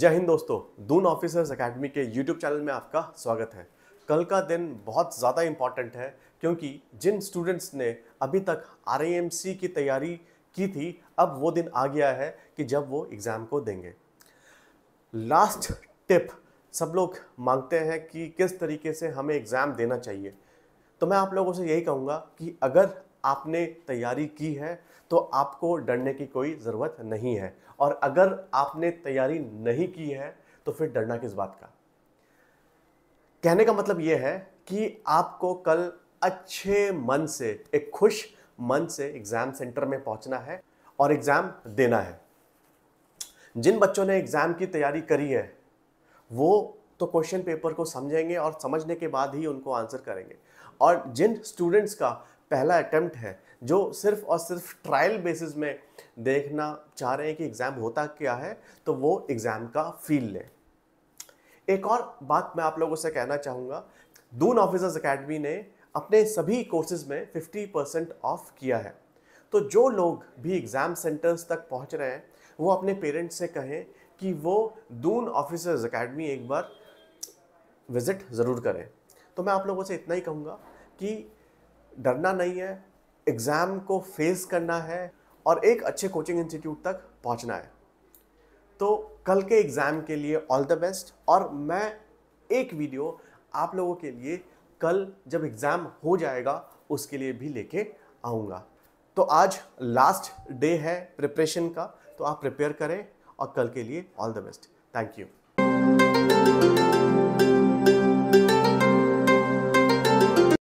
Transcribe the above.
जय हिंद दोस्तों दून ऑफिसर्स एकेडमी के यूट्यूब चैनल में आपका स्वागत है कल का दिन बहुत ज़्यादा इम्पॉर्टेंट है क्योंकि जिन स्टूडेंट्स ने अभी तक आर की तैयारी की थी अब वो दिन आ गया है कि जब वो एग्ज़ाम को देंगे लास्ट टिप सब लोग मांगते हैं कि किस तरीके से हमें एग्ज़ाम देना चाहिए तो मैं आप लोगों से यही कहूँगा कि अगर आपने तैयारी की है तो आपको डरने की कोई ज़रूरत नहीं है और अगर आपने तैयारी नहीं की है तो फिर डरना किस बात का कहने का मतलब यह है कि आपको कल अच्छे मन से एक खुश मन से एग्ज़ाम सेंटर में पहुंचना है और एग्ज़ाम देना है जिन बच्चों ने एग्ज़ाम की तैयारी करी है वो तो क्वेश्चन पेपर को समझेंगे और समझने के बाद ही उनको आंसर करेंगे और जिन स्टूडेंट्स का पहला अटैम्प्ट है जो सिर्फ और सिर्फ ट्रायल बेसिस में देखना चाह रहे हैं कि एग्ज़ाम होता क्या है तो वो एग्ज़ाम का फील लें एक और बात मैं आप लोगों से कहना चाहूँगा दून ऑफिसर्स अकेडमी ने अपने सभी कोर्सेज में 50 परसेंट ऑफ किया है तो जो लोग भी एग्ज़ाम सेंटर्स तक पहुँच रहे हैं वो अपने पेरेंट्स से कहें कि वो दून ऑफिसर्स अकेडमी एक बार विज़िट ज़रूर करें तो मैं आप लोगों से इतना ही कहूँगा कि डरना नहीं है एग्ज़ाम को फेस करना है और एक अच्छे कोचिंग इंस्टीट्यूट तक पहुंचना है तो कल के एग्ज़ाम के लिए ऑल द बेस्ट और मैं एक वीडियो आप लोगों के लिए कल जब एग्ज़ाम हो जाएगा उसके लिए भी लेके आऊँगा तो आज लास्ट डे है प्रिपरेशन का तो आप प्रिपेयर करें और कल के लिए all the best thank you